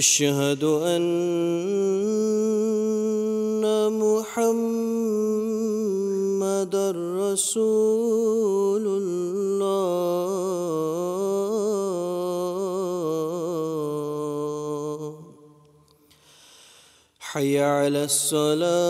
أشهد أن محمدا رسول الله حي على الصلاه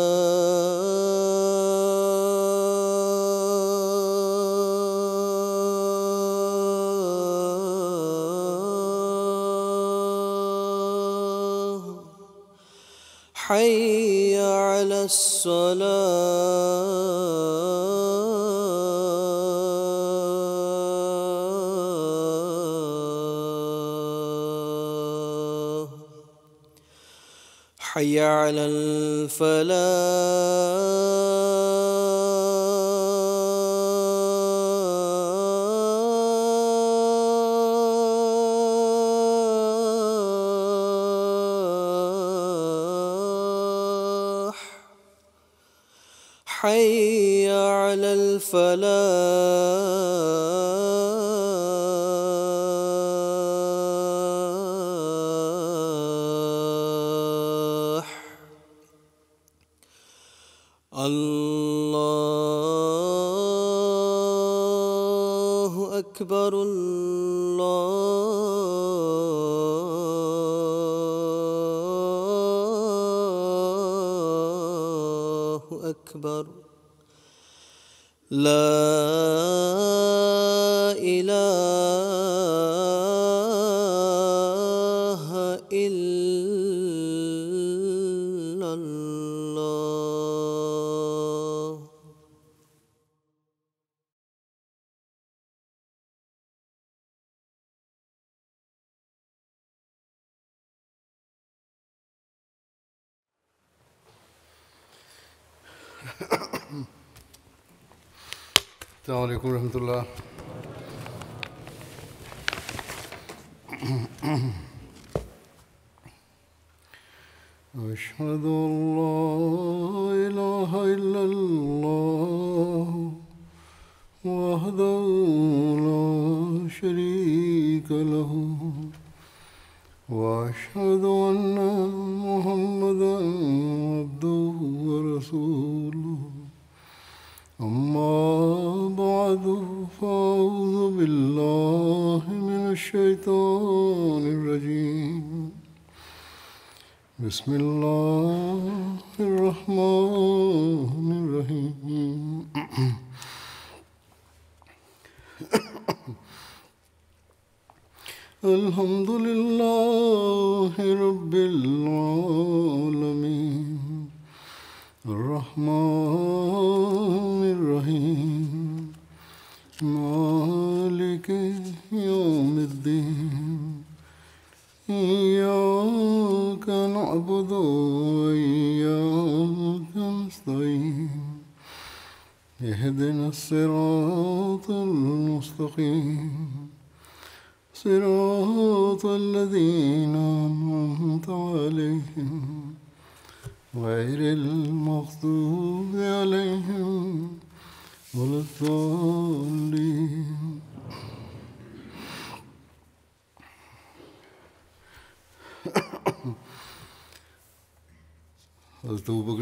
حي على الفلاح بسم الله الرحمن الرحيم الحمد لله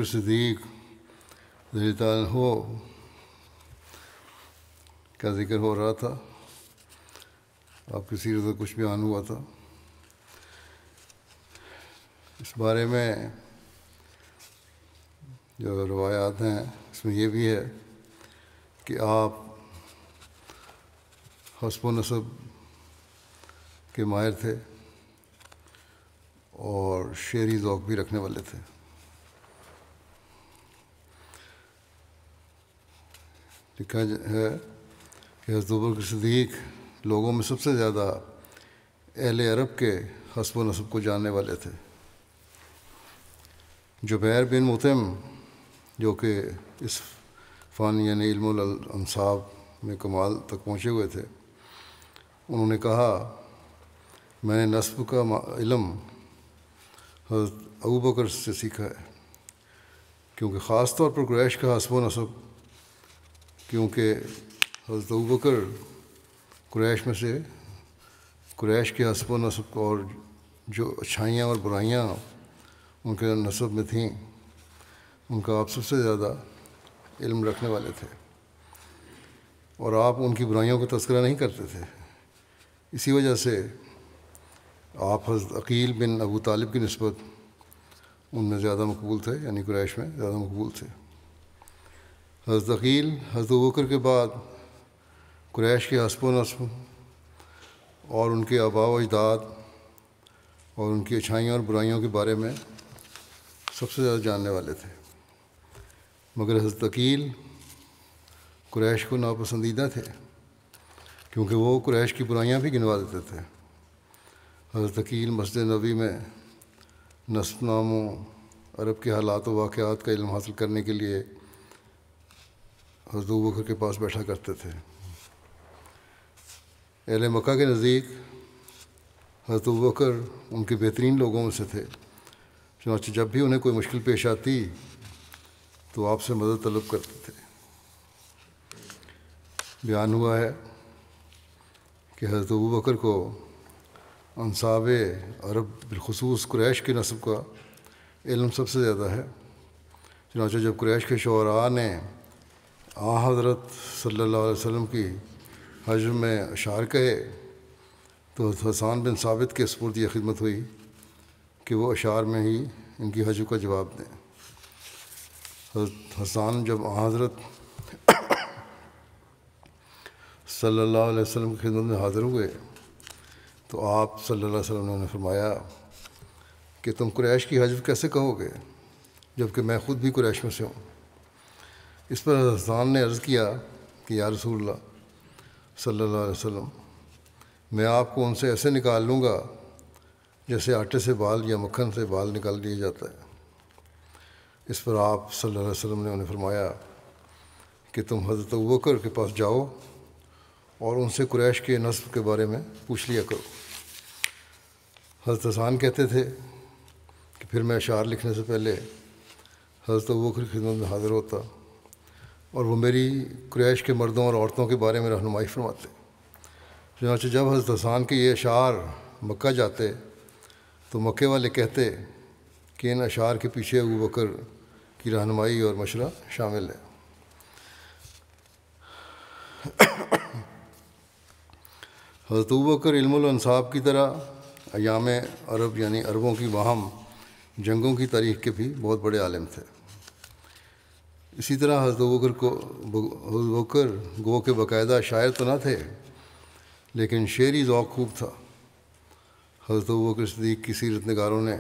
सिद्दीक हो का जिक्र हो रहा था आपकी सीरत का कुछ बयान हुआ था इस बारे में जो रवायात हैं इसमें यह भी है कि आप हसब व नसब के माहिर थे और शेरी ओक भी रखने वाले थे लिखा है कि हजूबर के सदीक लोगों में सबसे ज़्यादा अहल अरब के हसब नसब को जानने वाले थे जुबैर बिन मुतम जो कि इस फ़न यानी इल्मसाब में कमाल तक पहुँचे हुए थे उन्होंने कहा मैंने नस्ब का इलम हजरत अबू बकर से सीखा है क्योंकि ख़ास तौर पर क्रैश का हसब नसब क्योंकि हज़रत बकर क्रैश में से क्रैश के हसब नसब और जो अच्छाइयाँ और बुराइयाँ उनके नसब में थीं उनका आप सबसे ज़्यादा इल्म रखने वाले थे और आप उनकी बुराइयों को तस्करा नहीं करते थे इसी वजह से आप हजरत अकील बिन अबू तालिब की नस्बत उनमें ज़्यादा मकबूल थे यानी क्रैश में ज़्यादा मकबूल थे हज़रत अकील हज़रत बकर के बाद क्रैश के हसब नसब और उनके आबा अजदाद और उनकी अच्छाइयाँ और बुराइयों के बारे में सबसे ज़्यादा जानने वाले थे मगर हज़रत अकील क्रैश को नापसंदीदा थे क्योंकि वो क्रैश की बुराइयाँ भी गिनवा देते थे हज़रत अकील मस्जिद नबी में नस्ब नामों अरब के हालात व वाक़ात का इलम हासिल करने के लिए हजरत बकर के पास बैठा करते थे अहल मक्का के नज़दीक हजरत बकर उनके बेहतरीन लोगों में से थे चुनाचे जब भी उन्हें कोई मुश्किल पेश आती तो आपसे मदद तलब करते थे बयान हुआ है कि हजरत बकर को अनसाब अरब बिलखसूस क्रैश के नस्ब का इलम सबसे ज़्यादा है चुनाचे जब क्रैश के शुरा ने आ हज़रत सल्ला वसम की हज में अशार कहे तो हसान बिन साबित के सपुरद यह खिदमत हुई कि वो अशार में ही इनकी हज का जवाब दें हसान जब हज़रत सल्ला वसम की खिदमत में हाज़िर हुए तो आप सल्ला वसम ने फरमाया कि तुम क्रैश की हज कैसे कहोगे जबकि मैं ख़ुद भी कुरैश में से हूँ इस पर हसान ने अर्ज़ किया कि या रसूल्ला सल्ला वसम मैं आपको उनसे ऐसे निकाल लूँगा जैसे आटे से बाल या मक्खन से बाल निकाल दिया जाता है इस पर आप सल्लल्लाहु अलैहि वसल्लम ने उन्हें फरमाया कि तुम हज़रत वकर के पास जाओ और उनसे कुरैश के नस्ब के बारे में पूछ लिया करो हज़रत हसान कहते थे कि फिर मैं अशार लिखने से पहले हज़रत वकर की खिदमत में हाज़िर होता और वो मेरी क्रैश के मर्दों और औरतों के बारे में रहनुमाई फरमाते चुनाच जब हज़रत हसान के ये अशार मक् जाते तो मक् वाले कहते कि इन अशार के पीछे अबू बकर की रहनुमाई और मशरा शामिल है हजरत बकर इल्मसाब की तरह अयाम अरब यानी अरबों की वाहम जंगों की तारीख के भी बहुत बड़े आलम थे इसी तरह हजरत बकर को बकर गो के बाकायदा शायर तो ना थे लेकिन शेरी ओक खूब था हजरत बकर सदीक की सीरत नगारों ने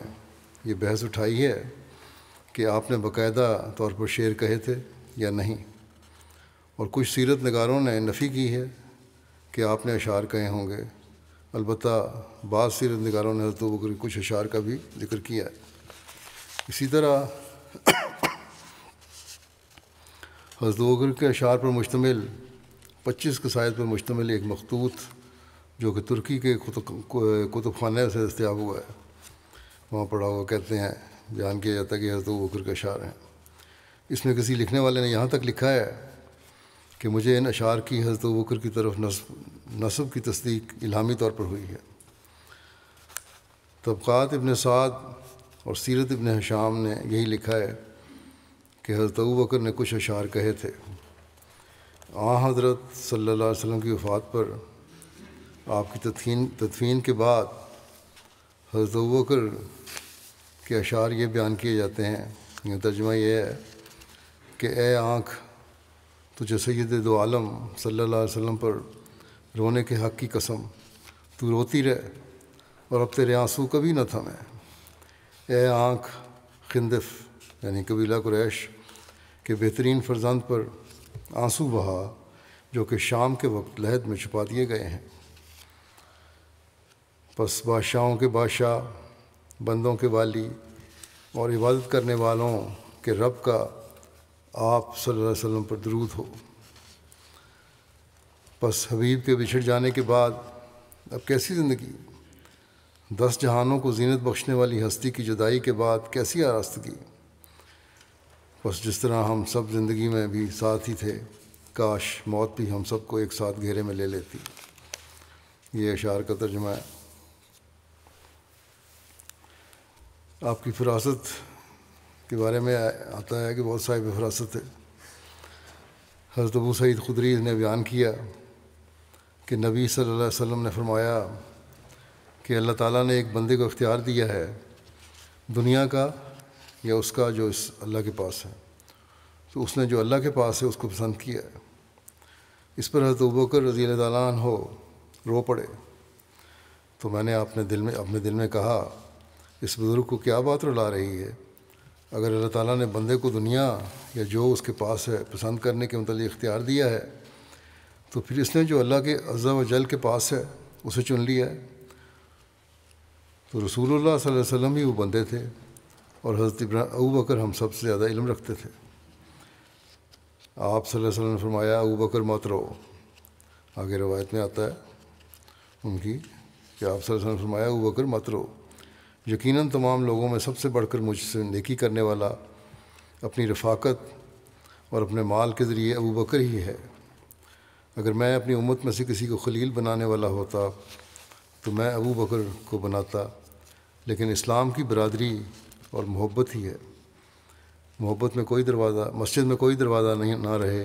यह बहस उठाई है कि आपने बाकायदा तौर पर शेर कहे थे या नहीं और कुछ सीरत नगारों ने नफ़ी की है कि आपने अशार कहे होंगे अलबत् बाद सीरत नगारों ने हजरत बकर कुछ अशार का भी जिक्र किया है इसी तरह फजलोगर के अशार पर मुश्तम पच्चीस के कसायद पर मुश्तमिल एक मखतूत जो कि तुर्की के कुतुब खाना से दस्तियाब हुआ है वहाँ पढ़ा हुआ कहते हैं बयान किया जाता है कि हजरत बकर के अशार हैं इसमें किसी लिखने वाले ने यहाँ तक लिखा है कि मुझे इन अशार की हजत बकर की तरफ नस्ब नस्ब की तस्दीक इलामी तौर पर हुई है तबक़ात इबन साद और सीरत इबन हशाम ने यही लिखा है कि हज़रत तो बकर ने कुछ अशार कहे थे आ हज़रत सल्ला वसम की वफ़ात पर आपकी तदफीन तदफीन के बाद हज़रत बकर के अशार ये बयान किए जाते हैं तर्जमा ये है कि ए आँख तुझे सैद दो आलम सल्ला वसम पर रोने के हक़ की कसम तू रोती रह और अब तेरे आंसू कभी न थमें ए आँख खिंदफ यानी कबीला कुरैश के बेहतरीन फरजंद पर आंसू बहा जो कि शाम के वक्त लहद में छुपा दिए गए हैं बस बादशाहों के बादशाह बंदों के वाली और इबादत करने वालों के रब का आप सल्लल्लाहु अलैहि वसल्लम पर दरूद हो बस हबीब के बिछड़ जाने के बाद अब कैसी ज़िंदगी दस जहानों को जीनत बख्शने वाली हस्ती की जुदाई के बाद कैसी आरास्तगी बस जिस तरह हम सब ज़िंदगी में भी साथ ही थे काश मौत भी हम सबको एक साथ घेरे में ले लेती ये अशार का तर्जमा है आपकी फिरासत के बारे में आता है कि बहुत साहिब फिरासत है हज़रत अबू सईद खुदरी ने बयान किया कि नबी सल्लल्लाहु अलैहि वसल्लम ने फरमाया कि अल्लाह ताला ने एक बंदे को इख्तियार दिया है दुनिया का या उसका जो इस अल्लाह के पास है तो उसने जो अल्लाह के पास है उसको पसंद किया है इस पर हजरत बकर रजी तन हो रो पड़े तो मैंने अपने दिल में अपने दिल में कहा इस बुज़ुर्ग को क्या बात रुला रही है अगर अल्लाह ताला ने बंदे को दुनिया या जो उसके पास है पसंद करने के मतलब इख्तियार दिया है तो फिर इसने जो अल्लाह के अज़ा व जल के पास है उसे चुन लिया है तो रसूलुल्लाह सल्लल्लाहु अलैहि वसल्लम ही वो बंदे थे और हज़रत अबू बकर हम सबसे ज़्यादा इलम रखते थे आप सल्लल्लाहु ने फरमाया अबू बकर मत रहो आगे रवायत में आता है उनकी कि आप सल्लल्लाहु ने फरमाया अबू बकर मत रहो यकीनन तमाम लोगों में सबसे बढ़कर मुझसे नेकी करने वाला अपनी रफाकत और अपने माल के ज़रिए अबू बकर ही है अगर मैं अपनी उम्मत में से किसी को खलील बनाने वाला होता तो मैं अबू बकर को बनाता लेकिन इस्लाम की बरदरी और मोहब्बत ही है मोहब्बत में कोई दरवाज़ा मस्जिद में कोई दरवाज़ा नहीं ना रहे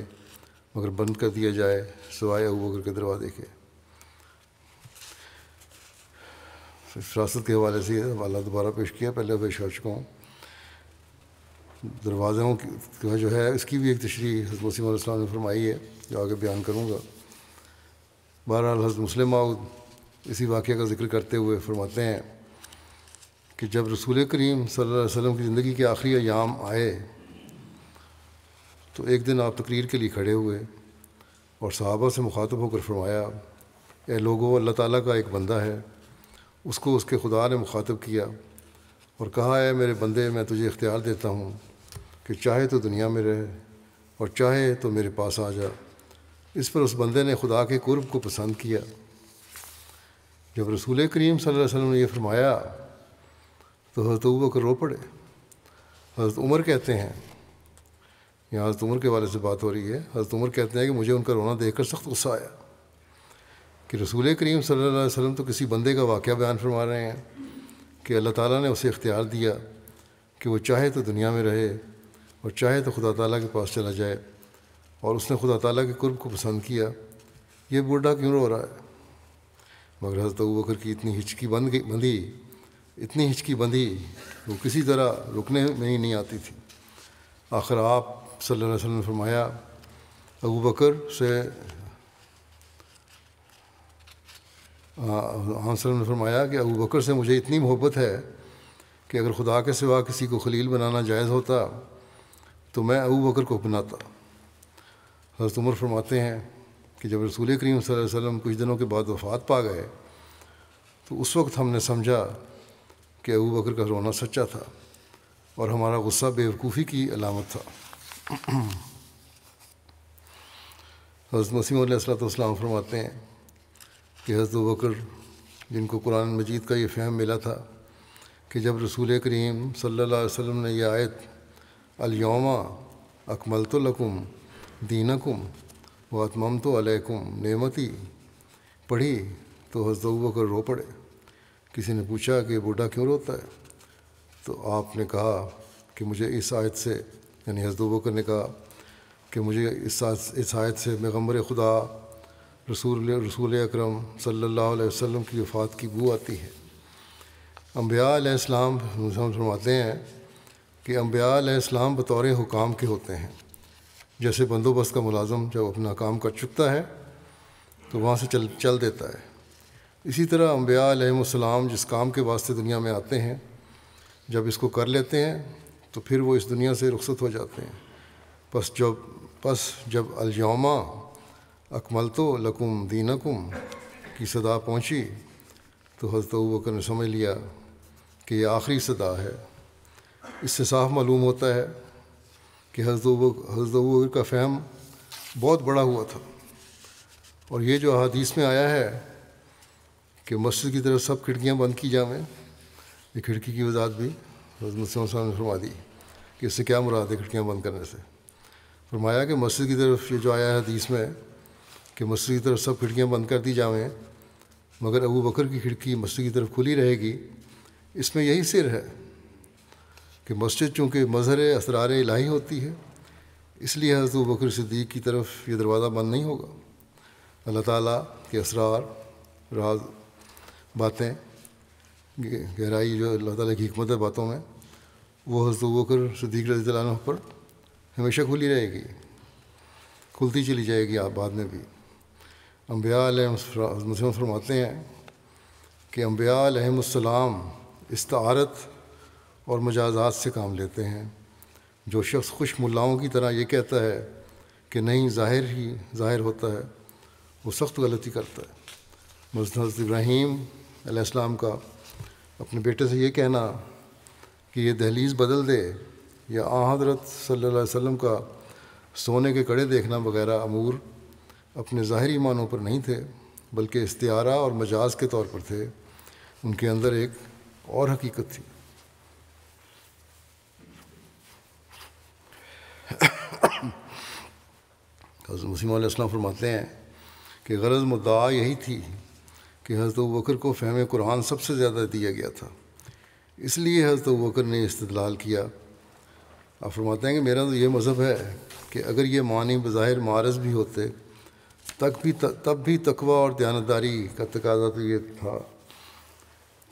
मगर बंद कर दिया जाए सवाए अबू बकर के दरवाजे के विरासत के हवाले से हवाला दोबारा पेश किया पहले पेश कर चुका हूँ दरवाज़ों की जो है इसकी भी एक तशरी हज़रत वसीम ने फरमाई है जो आगे बयान करूँगा बहरहाल हज़रत मुस्लिम इसी वाक़े का जिक्र करते हुए फरमाते हैं कि जब रसूल करीम सल्लल्लाहु अलैहि वसल्लम की ज़िंदगी के आखिरी अयाम आए तो एक दिन आप तकरीर के लिए खड़े हुए और सहाबा से मुखातब होकर फरमाया ए लोगो अल्लाह ताला का एक बंदा है उसको उसके खुदा ने मुखातब किया और कहा है मेरे बंदे मैं तुझे इख्तियार देता हूँ कि चाहे तो दुनिया में रहे और चाहे तो मेरे पास आ जा इस पर उस बंदे ने खुदा के कुर्ब को पसंद किया जब रसूल करीम सल्लल्लाहु अलैहि वसल्लम ने यह फरमाया तो हज़रत बकर रो पड़े हज़रत उमर कहते हैं यहाँ हज़रत उमर के वाले से बात हो रही है हज़रत उमर कहते हैं कि मुझे उनका रोना देख कर सख्त गुस्सा आया कि रसूल करीम सल्लल्लाहु अलैहि वसल्लम तो किसी बंदे का वाक़ बयान फरमा रहे हैं कि अल्लाह ताला ने उसे इख्तियार दिया कि वो चाहे तो दुनिया में रहे और चाहे तो खुदा ताला के पास चला जाए और उसने खुदा ताला के कुर्ब को पसंद किया ये बूढ़ा क्यों रो रहा है मगर हज़रत बकर की इतनी हिचकी बंद गई बंधी इतनी हिचकी बंधी वो किसी तरह रुकने में ही नहीं आती थी आखिर आप सल्लल्लाहु अलैहि वसल्लम ने फरमाया अबू बकर से आंसर ने फरमाया कि अबू बकर से मुझे इतनी मोहब्बत है कि अगर खुदा के सिवा किसी को खलील बनाना जायज़ होता तो मैं अबू बकर को अपनाता हजरत उमर फरमाते हैं कि जब रसूल करीम वसल्लम कुछ दिनों के बाद वफ़ात पा गए तो उस वक्त हमने समझा कि अबू बकर का रोना सच्चा था और हमारा गुस्सा बेवकूफ़ी की अलामत था हज़रत मसीम सलाम फरमाते हैं कि हज़रत बकर जिनको कुरान मजीद का ये फ़हम मिला था कि जब रसूल करीम सल्ला वसम ने यह आयत अलयोमा अकमल तो लकुम दीनकुम व अतमम तो अलकुम नमती पढ़ी तो हज़रत बकर रो पड़े किसी ने पूछा कि बूढ़ा क्यों रोता है तो आपने कहा कि मुझे इस आयत से यानी हजदूबकर ने कहा कि मुझे इस इस आयत से पैगम्बर खुदा रसूल रसूल अक्रम सल्ला वसम की वफ़ात की बू आती है अम्बियालाम फरमाते हैं कि अम्बियालाम बतौर हुकाम के होते हैं जैसे बंदोबस्त का मुलाजम जब अपना काम कर चुकता है तो वहाँ से चल चल देता है इसी तरह अम्बियाम जिस काम के वास्ते दुनिया में आते हैं जब इसको कर लेते हैं तो फिर वो इस दुनिया से रुखसत हो जाते हैं बस जब बस जब अलजोमा अकमल तो लकुम दीनकुम की सदा पहुँची तो हजरत बकर ने समझ लिया कि यह आखिरी सदा है इससे साफ मालूम होता है कि हजरत हजरत का फहम बहुत बड़ा हुआ था और ये जो अदीस में आया है कि मस्जिद की तरफ सब खिड़कियाँ बंद की जावें ये खिड़की की वजात भी साहब ने फरमा दी कि इससे क्या मुराद है खिड़कियाँ बंद करने से फरमाया कि मस्जिद की तरफ ये जो आया है हदीस में कि मस्जिद की तरफ सब खिड़कियाँ बंद कर दी जावें मगर अबू बकर की खिड़की मस्जिद की तरफ खुली रहेगी इसमें यही सिर है कि मस्जिद चूँकि मज़हर असरार इलाही होती है इसलिए हज़रत बकर सिद्दीक की तरफ ये दरवाज़ा बंद नहीं होगा अल्लाह ताला के असरार राज बातें गहराई जो अल्लाह ताली की हमत है बातों में वो हजरत बकर सदीक रजी पर हमेशा खुली रहेगी खुलती चली जाएगी आप बाद में भी अम्बिया फरमाते हैं कि अम्बिया अलहमसलाम इस्तारत और मजाजात से काम लेते हैं जो शख्स खुश मुलाओं की तरह ये कहता है कि नहीं ज़ाहिर ही ज़ाहिर होता है वो सख्त गलती करता है मजन इब्राहिम अलैहिस्सलाम का अपने बेटे से ये कहना कि ये दहलीज़ बदल दे या आ हज़रत सल्लल्लाहु अलैहि वसल्लम का सोने के कड़े देखना वगैरह अमूर अपने ज़ाहरी मानों पर नहीं थे बल्कि इस्तारा और मजाज के तौर पर थे उनके अंदर एक और हकीकत थी हजरत वसीम फरमाते हैं कि गरज मुद्दा यही थी कि हज़रत बकर को फ़हम कुरान सबसे ज़्यादा दिया गया था इसलिए हज़रत बकर ने इस्तलाल किया आप फरमाते हैं कि मेरा तो ये मज़हब है कि अगर ये मानी बज़ाहिर मारज भी होते तक भी त, तब भी तकवा और दयानतदारी का तकाजा तो ये था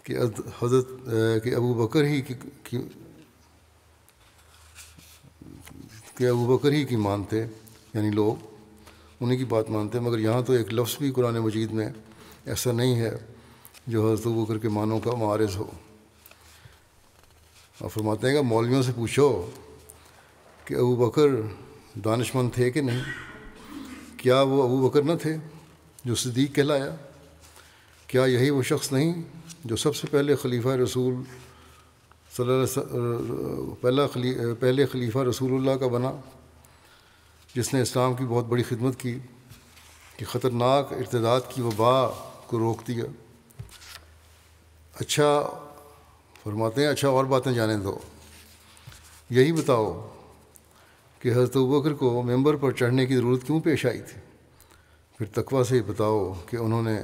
कि हज़रत कि अबू बकर ही कि अबू बकर ही की मानते यानी लोग उन्हीं की बात मानते मगर यहाँ तो एक लफ्ज़ भी कुरान मजीद में ऐसा नहीं है जो है तो के मानों का मारज हो और फरमाते हैं मौलवियों से पूछो कि अबू बकर दानशमंद थे कि नहीं क्या वो अबू बकर न थे जो सदीक कहलाया क्या यही वो शख्स नहीं जो सबसे पहले खलीफा रसूल पहला खली पहले खलीफा रसूलुल्लाह का बना जिसने इस्लाम की बहुत बड़ी खिदमत की कि ख़तरनाक इर्तदाद की वबा उसको रोक दिया अच्छा फरमाते हैं अच्छा और बातें जाने दो यही बताओ कि हज़रत बकर को मेंबर पर चढ़ने की ज़रूरत क्यों पेश आई थी फिर तकवा से बताओ कि उन्होंने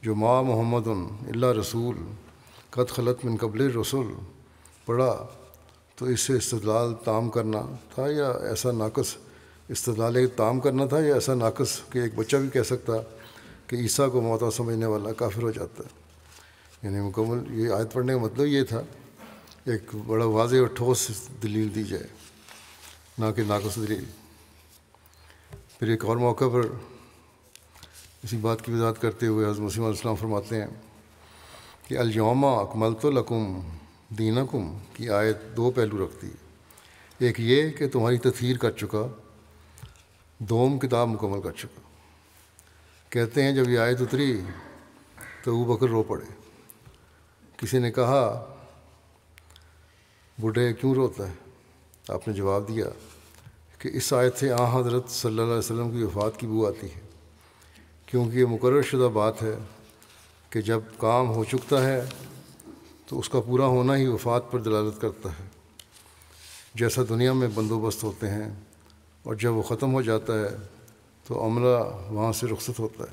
जो माँ मोहम्मद अल्ला रसूल कत खलत मिन कबल रसूल पढ़ा तो इससे इस्तलाल ताम करना था या ऐसा नाकस इस्तलाल ताम करना था या ऐसा नाकस कि एक बच्चा भी कह सकता कि ईसा को मौता समझने वाला काफिर हो जाता है यानी मुकम्मल ये आयत पढ़ने का मतलब ये था एक बड़ा वाज और ठोस दलील दी जाए ना कि नाकस दलील फिर एक और मौके पर इसी बात की वजात करते हुए हज़रत मुसीम फरमाते हैं कि अलयोमा अकमल तो लकुम दीनकुम की आयत दो पहलू रखती है एक ये कि तुम्हारी तथीर कर चुका दोम किताब मुकम्मल कर चुका कहते हैं जब ये आयत उतरी तो वो बकर रो पड़े किसी ने कहा बूढ़े क्यों रोता है आपने जवाब दिया कि इस आयत से आ हज़रत सल्लल्लाहु अलैहि वसल्लम की वफ़ात की बू आती है क्योंकि ये मुकर शुदा बात है कि जब काम हो चुकता है तो उसका पूरा होना ही वफ़ात पर दलालत करता है जैसा दुनिया में बंदोबस्त होते हैं और जब वो ख़त्म हो जाता है तो अमला वहाँ से रुखसत होता है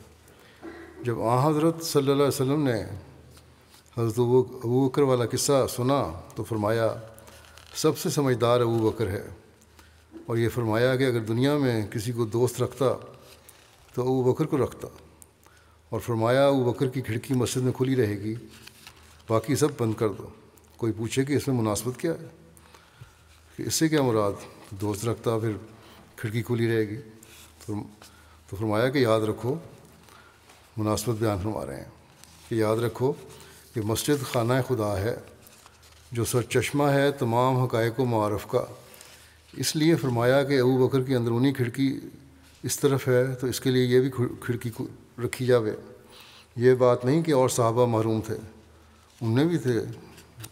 जब आ हज़रत सल्ला वसम ने हज़रत अबू बकर वाला किस्सा सुना तो फरमाया सबसे समझदार अबू बकर है और यह फरमाया कि अगर दुनिया में किसी को दोस्त रखता तो अबू बकर को रखता और फरमाया अबू बकर की खिड़की मस्जिद में खुली रहेगी बाकी सब बंद कर दो कोई पूछे कि इसमें मुनासबत क्या है कि इससे क्या मुराद दोस्त रखता फिर खिड़की खुली रहेगी तो तो फरमाया कि याद रखो मुनासबत बयान फरमा रहे हैं कि याद रखो कि मस्जिद खाना खुदा है जो सर चश्मा है तमाम हक़ मारफ का इसलिए फरमाया कि अबू बकर की अंदरूनी खिड़की इस तरफ है तो इसके लिए ये भी खिड़की को रखी जावे ये बात नहीं कि और साहबा महरूम थे उनमें भी थे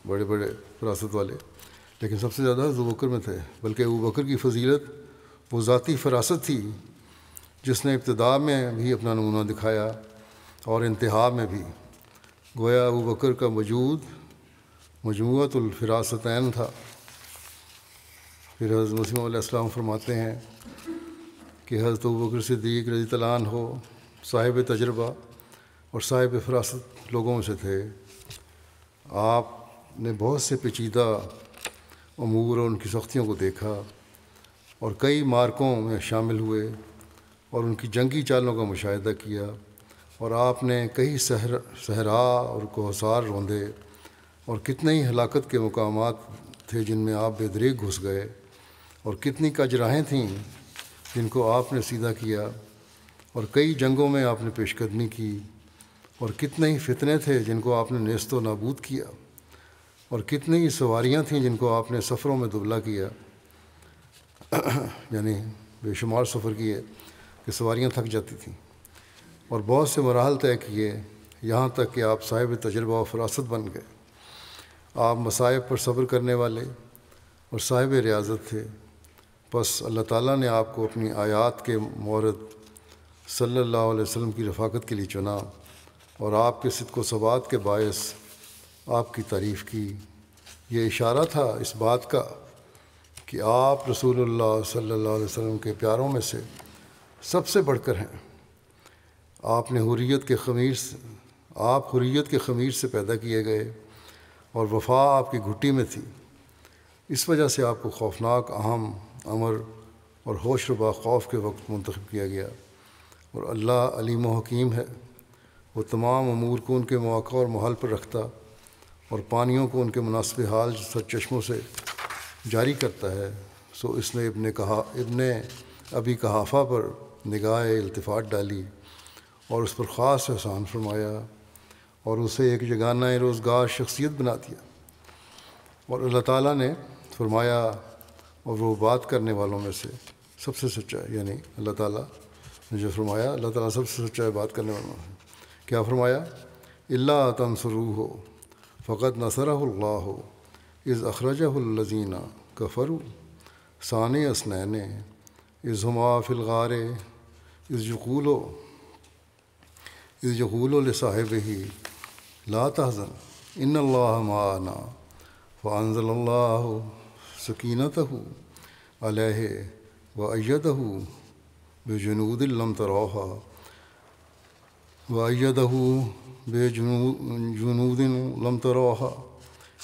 बड़े बड़े विरासत वाले लेकिन सबसे ज़्यादा अबू बकर में थे बल्कि अबू बकर की फजीलत वो ज़ाती फरासत थी जिसने इब्तदा में भी अपना नमूना दिखाया और इंतहा में भी गोया अबू बकर का वजूद मजमूतुलफरासतैन था फिर हज़रत मसीम फरमाते हैं कि हज़रत अबू बकर सिद्दीक रजी तलान हो साहिब तजर्बा और साहिब फरासत लोगों में से थे आपने बहुत से पेचीदा अमूर और उनकी सख्तियों को देखा और कई मार्कों में शामिल हुए और उनकी जंगी चालों का मुशाह किया और आपने कई सहर सहरा और कोहसार रोंदे और कितने ही हलाकत के मकाम थे जिनमें आप बेदरीक घुस गए और कितनी कजराहें थीं जिनको आपने सीधा किया और कई जंगों में आपने पेशकदमी की और कितने ही फितने थे जिनको आपने नस्त व नबूद किया और कितनी ही सवारियाँ थीं जिनको आपने सफ़रों में दुबला किया यानी बेशुमार सफ़र किए कि सवारियाँ थक जाती थीं और बहुत से मराहल तय किए यहाँ तक कि आप साहिब तजर्बा और फरासत बन गए आप मसाइब पर सब्र करने वाले और साहिब रियाजत थे बस अल्लाह ताला ने आपको अपनी आयात के मौरद सल्लल्लाहु अलैहि वसल्लम की रफाकत के लिए चुना और आपके सिद्क व सवात के बायस आपकी तारीफ़ की ये इशारा था इस बात का कि आप रसूलुल्लाह सल्लल्लाहु अलैहि वसल्लम के प्यारों में से सबसे बढ़कर हैं आपने हुरियत के खमीर आप हुरियत के खमीर से पैदा किए गए और वफा आपकी घुट्टी में थी इस वजह से आपको खौफनाक अहम अमर और होशरबा खौफ के वक्त मंतखब किया गया और अल्लाह अलीम हकीम है वो तमाम अमूर को उनके मौक़ और महल पर रखता और पानियों को उनके मुनासिब हाल सर चश्मों से जारी करता है सो इसने इबन कहा इबन अभी कहाफ़ा पर निगाह अल्तफ़ात डाली और उस पर ख़ास एहसान फरमाया और उसे एक जगाना रोज़गार शख्सियत बना दिया और अल्लाह ताला ने फरमाया और वो बात करने वालों में से सबसे सच्चा है यानी अल्लाह ताला ने जो फरमाया अल्लाह ताला सबसे सच्चा है बात करने वालों में क्या फरमाया अल्ला तनसरू हो फ़कत नसरल्ला हो इज़ अखरजहलजीना कफरू सान असनैन इज़ हमा फ़िलगार इज़ यकूलो इज़ यकूलो साहिब ही ला तहज़न इन अल्लाह माना फ़ानज़ल्लाह सकीनत हो अलह व अयद हो बेजनूदलम तरोहा व अयद हो बेजनू जुनूदिन लम तरोहा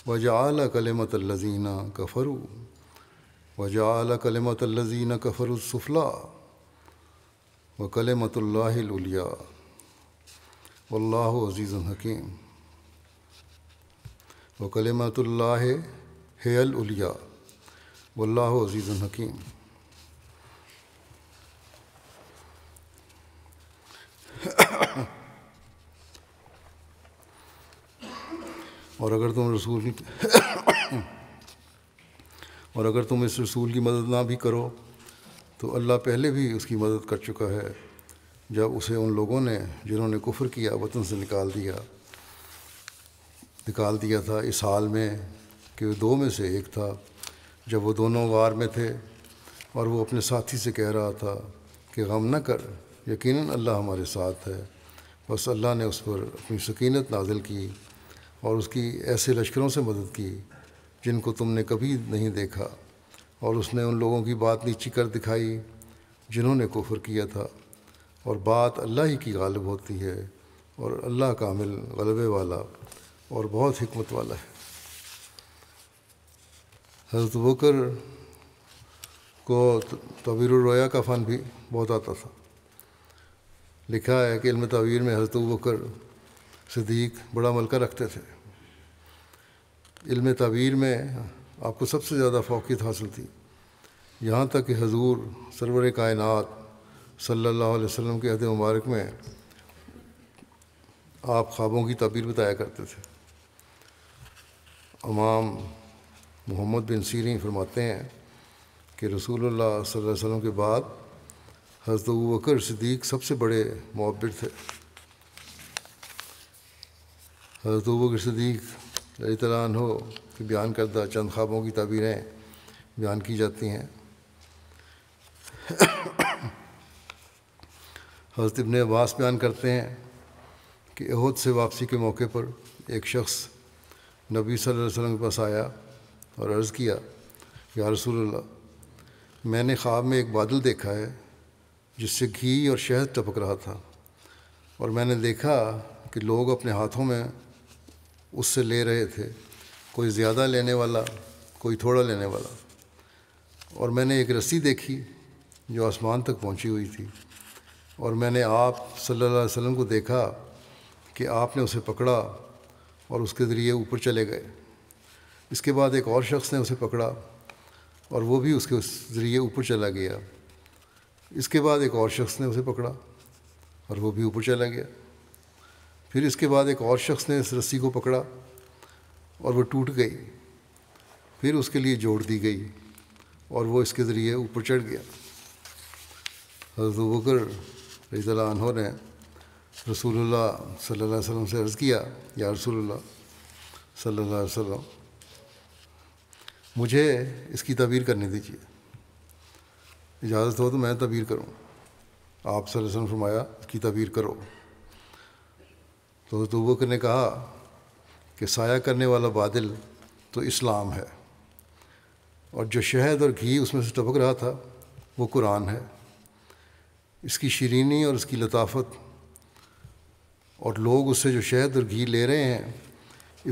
व जाल कलमत लजीना कफरू वजाल कलमतल्लिन कफरसफ़ला व कलमतुल्लाहिया वल्लाह हकीम व कलमतुल्लाह हेलउलिया वल्लाह अज़ीज़न हकीम और अगर तुम रसूल और अगर तुम इस रसूल की मदद ना भी करो तो अल्लाह पहले भी उसकी मदद कर चुका है जब उसे उन लोगों ने जिन्होंने कुफर किया वतन से निकाल दिया निकाल दिया था इस हाल में कि दो में से एक था जब वो दोनों वार में थे और वो अपने साथी से कह रहा था कि गम न कर यकीन अल्लाह हमारे साथ है बस अल्लाह ने उस पर अपनी सकीनत नाजिल की और उसकी ऐसे लश्करों से मदद की जिनको तुमने कभी नहीं देखा और उसने उन लोगों की बात नीची कर दिखाई जिन्होंने कुफर किया था और बात अल्लाह ही की गालिब होती है और अल्लाह कामिल गलबे वाला और बहुत हमत वाला है हजरत बकर को तबीर रोया का फ़न भी बहुत आता था लिखा है कि इल्म तवीर में हजरत बकर सदीक बड़ा मलका रखते थे इल्म तबीर में आपको सबसे ज़्यादा फोकियत हासिल थी यहाँ तक कि हजूर सरवर कायनत सल्लल्लाहु अलैहि के अहद मुबारक में आप ख्वाबों की तबीर बताया करते थे अमाम मोहम्मद बिन सीरी फरमाते हैं कि रसूल सल्लल्लाहु अलैहि के बाद हज़रत बकर सदीक सबसे बड़े मुबड़ थे हज़रत बकर सदीक रही हो कि बयान करदा चंद ख्वाबों की तबीरें बयान की जाती हैं हजरत इब्ने अब्बास बयान करते हैं कि अहद से वापसी के मौके पर एक शख्स नबी सल्लल्लाहु अलैहि वसल्लम के पास आया और अर्ज़ किया या रसूलल्लाह मैंने ख्वाब में एक बादल देखा है जिससे घी और शहद टपक रहा था और मैंने देखा कि लोग अपने हाथों में उससे ले रहे थे कोई ज़्यादा लेने वाला कोई थोड़ा लेने वाला और मैंने एक रस्सी देखी जो आसमान तक पहुंची हुई थी और मैंने आप सल्लल्लाहु अलैहि वसल्लम को देखा कि आपने उसे पकड़ा और उसके ज़रिए ऊपर चले गए इसके बाद एक और शख्स ने उसे पकड़ा और वो भी उसके ज़रिए ऊपर चला गया इसके बाद एक और शख्स ने उसे पकड़ा और वो भी ऊपर चला गया फिर इसके बाद एक और शख्स ने इस रस्सी को पकड़ा और वो टूट गई फिर उसके लिए जोड़ दी गई और वो इसके ज़रिए ऊपर चढ़ गया हज़रत बकर ने रसूलुल्लाह सल्लल्लाहु अलैहि वसल्लम से अर्ज़ किया या रसूलुल्लाह सल्लल्लाहु अलैहि वसल्लम मुझे इसकी तबीर करने दीजिए इजाज़त हो तो मैं तबीर करूँ आप सल्लल्लाहु अलैहि वसल्लम फरमाया इसकी तबीर करो तो उस दुबुक ने कहा कि साया करने वाला बादल तो इस्लाम है और जो शहद और घी उसमें से टपक रहा था वो कुरान है इसकी शरीनी और इसकी लताफत और लोग उससे जो शहद और घी ले रहे हैं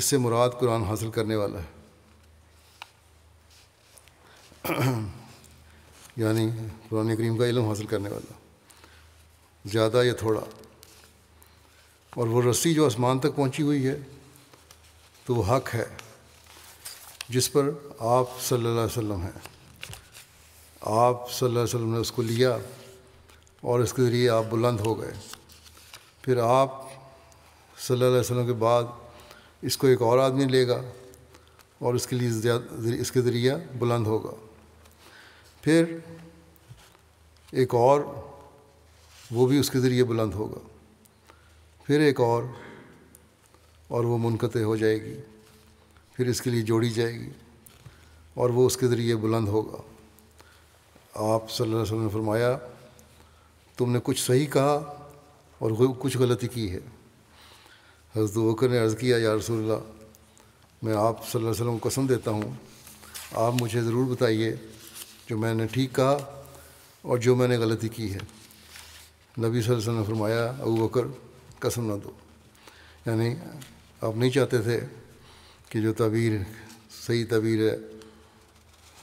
इससे मुराद कुरान हासिल करने वाला है यानी कुरान करीम का इलम हासिल करने वाला ज़्यादा या थोड़ा और वो रस्सी जो आसमान तक पहुंची हुई है तो वो हक है जिस पर आप सल्लल्लाहु अलैहि वसल्लम हैं आप सल्लल्लाहु अलैहि वसल्लम ने उसको लिया और इसके ज़रिए आप बुलंद हो गए फिर आप सल्लल्लाहु अलैहि वसल्लम के बाद इसको एक और आदमी लेगा और इसके लिए इसके ज़रिया बुलंद होगा फिर एक और वो भी उसके ज़रिए बुलंद होगा फिर एक और और वो मुनक़ हो जाएगी फिर इसके लिए जोड़ी जाएगी और वो उसके ज़रिए बुलंद होगा आप सल्लल्लाहु अलैहि वसल्लम ने फरमाया तुमने कुछ सही कहा और कुछ गलती की है हजरत वकर ने अर्ज़ किया या रसूल्ला मैं आप सल्लल्लाहु अलैहि वसल्लम को कसम देता हूँ आप मुझे ज़रूर बताइए जो मैंने ठीक कहा और जो मैंने गलती की है नबी सल्लल्लाहु अलैहि वसल्लम ने फरमाया अबू बकर कसम ना दो यानी आप नहीं चाहते थे कि जो तबीर सही तबीर है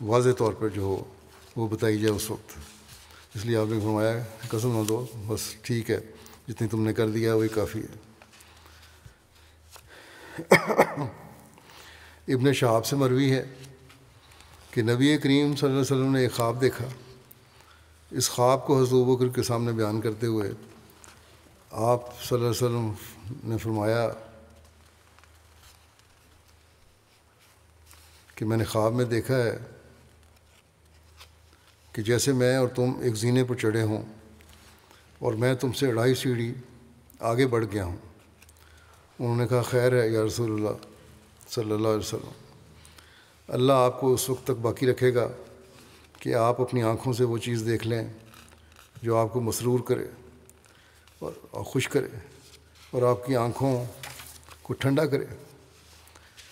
वाज तौर पर जो हो वो बताई जाए उस वक्त इसलिए आपने फरमाया कसम ना दो बस ठीक है जितनी तुमने कर दिया वही काफ़ी है इबन शहाब से मरवी है कि नबी करीम सल्लल्लाहु अलैहि वसल्लम ने एक ख्वाब देखा इस ख्वाब को हजूब बकर के सामने बयान करते हुए आप सल्लल्लाहु अलैहि वसल्लम ने फरमाया कि मैंने ख्वाब में देखा है कि जैसे मैं और तुम एक जीने पर चढ़े हों और मैं तुमसे अढ़ाई सीढ़ी आगे बढ़ गया हूँ उन्होंने कहा खैर है या रसूलुल्लाह सल्लल्लाहु अलैहि वसल्लम अल्लाह आपको उस वक्त तक बाकी रखेगा कि आप अपनी आँखों से वो चीज़ देख लें जो आपको मसरूर करे और, खुश करे और आपकी आँखों को ठंडा करे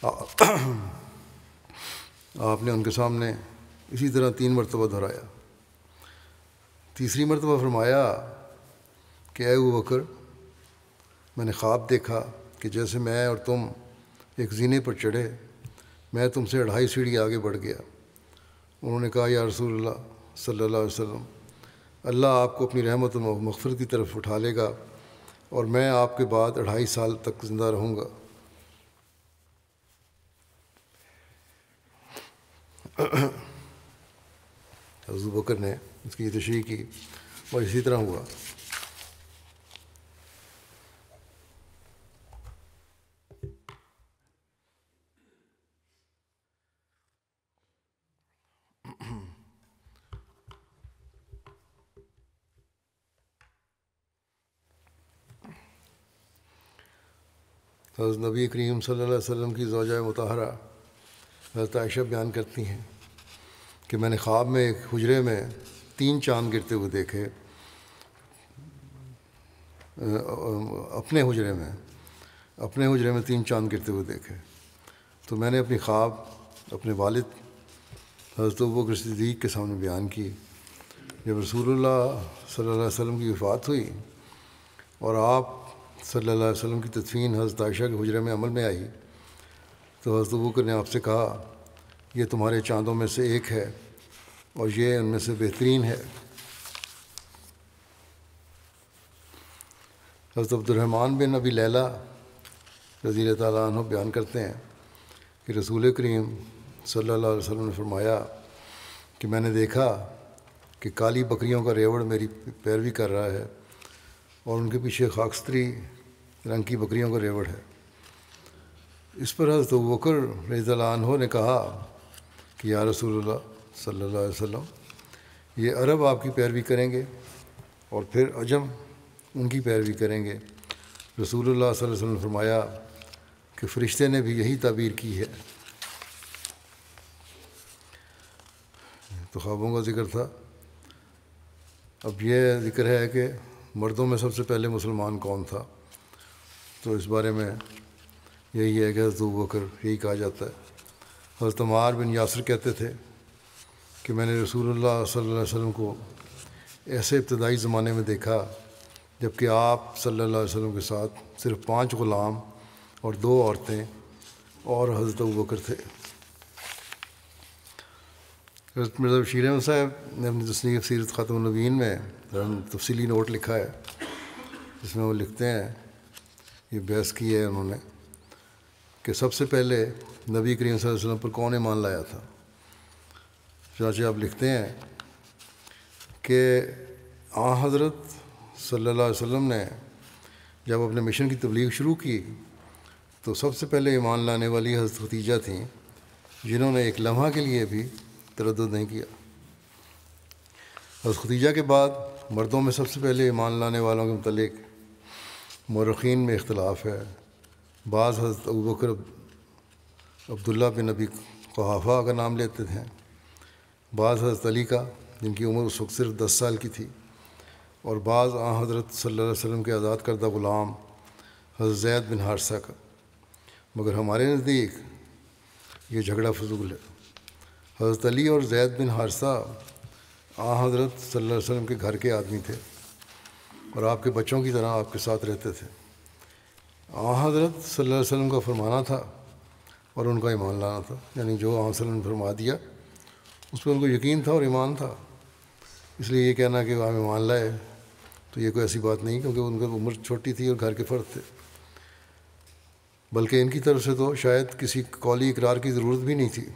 आपने उनके सामने इसी तरह तीन मरतबा दोहराया तीसरी मरतबा फरमाया कि ए बकर मैंने ख्वाब देखा कि जैसे मैं और तुम एक जीने पर चढ़े मैं तुमसे अढ़ाई सीढ़ी आगे बढ़ गया उन्होंने कहा या रसूल सल्ला वसम अल्लाह आपको अपनी रहमत और मफ़रत की तरफ उठा लेगा और मैं आपके बाद अढ़ाई साल तक ज़िंदा रहूँगा हजू बकर ने इसकी तशरी की और इसी तरह हुआ हज़रत तो नबी करीम सल्लल्लाहु अलैहि वसल्लम की जोजा मतहरा हज़रत आयशा बयान करती हैं कि मैंने ख्वाब में एक हजरे में तीन चाँद गिरते हुए देखे अपने हुजरे में अपने हुजरे में तीन चाँद गिरते हुए देखे तो मैंने अपनी ख्वाब अपने वालिद हजरत बकर सिद्दीक के सामने बयान की जब रसूलुल्लाह सल्लल्लाहु अलैहि वसल्लम की वफ़ात हुई और आप सल्लल्लाहु अलैहि वसल्लम की तदफीन हज़रत आयशा के हजरे में अमल में आई तो हज़रत बकर ने आपसे कहा ये तुम्हारे चांदों में से एक है और ये उनमें से बेहतरीन है हज़रत अब्दुलरहमान बिन अबी लैला रज़ी तु बयान करते हैं कि रसूल करीम सल्लल्लाहु अलैहि वसल्लम ने फरमाया कि मैंने देखा कि काली बकरियों का रेवड़ मेरी पैरवी कर रहा है और उनके पीछे खाकस्त्री रंग की बकरियों का रेवड़ है इस पर हज़रत वकर रजील्हो ने कहा कि या रसूल अलैहि वसल्लम ये अरब आपकी पैरवी करेंगे और फिर अजम उनकी पैरवी करेंगे रसूलुल्लाह वसल्लम फरमाया कि फ़रिश्ते ने भी यही तबीर की है तो ख्वाबों का जिक्र था अब यह जिक्र है कि मर्दों में सबसे पहले मुसलमान कौन था तो इस बारे में यही है कि हजरत बकर यही कहा जाता है हजरत मार बिन यासर कहते थे कि मैंने रसूल सल्ला वसम को ऐसे इब्तदाई ज़माने में देखा जबकि आप सल्ला वसम के साथ सिर्फ पाँच ग़ुलाम और दो औरतें और हजरत बकर थे हजरत मिर्ज़ा बशीर साहब ने अपनी तस्नीक सीरत ख़ातम नबीन में तफसीली नोट लिखा है जिसमें वो लिखते हैं ये बहस की है उन्होंने कि सबसे पहले नबी करीम वसल्लम पर कौन ईमान लाया था चाचे आप लिखते हैं कि आ हज़रत अलैहि वसम ने जब अपने मिशन की तबलीग शुरू की तो सबसे पहले ईमान लाने वाली हजरत खतीजा थी जिन्होंने एक लम्हा के लिए भी तरद नहीं किया हजरत खतीजा के बाद मर्दों में सबसे पहले ईमान लाने वालों के मतलब मरखीन में इख्तलाफ है बाज़ हज़रत अबू बकर अब्दुल्ला बिन नबी कोहाफ़ा का नाम लेते थे बाज़ हज़रत अली का जिनकी उम्र उस वक्त सिर्फ दस साल की थी और बाज़ आ हज़रत सल्ला वसम के आज़ाद करदा ग़ुलाम हज़रत जैद बिन हारसा का मगर हमारे नज़दीक ये झगड़ा फजूल है हज़रत अली और जैद बिन हारसा आ हज़रत सल्लल्लाहु अलैहि वसल्लम के घर के आदमी थे और आपके बच्चों की तरह आपके साथ रहते थे आ हज़रत सल्लल्लाहु अलैहि वसल्लम का फरमाना था और उनका ईमान लाना था यानी जो आ ने फरमा दिया उस पर उनको यकीन था और ईमान था इसलिए ये कहना कि हम ईमान लाए तो ये कोई ऐसी बात नहीं क्योंकि उनकी उम्र छोटी थी और घर के फ़र्द थे बल्कि इनकी तरफ से तो शायद किसी कौली इकरार की ज़रूरत भी नहीं थी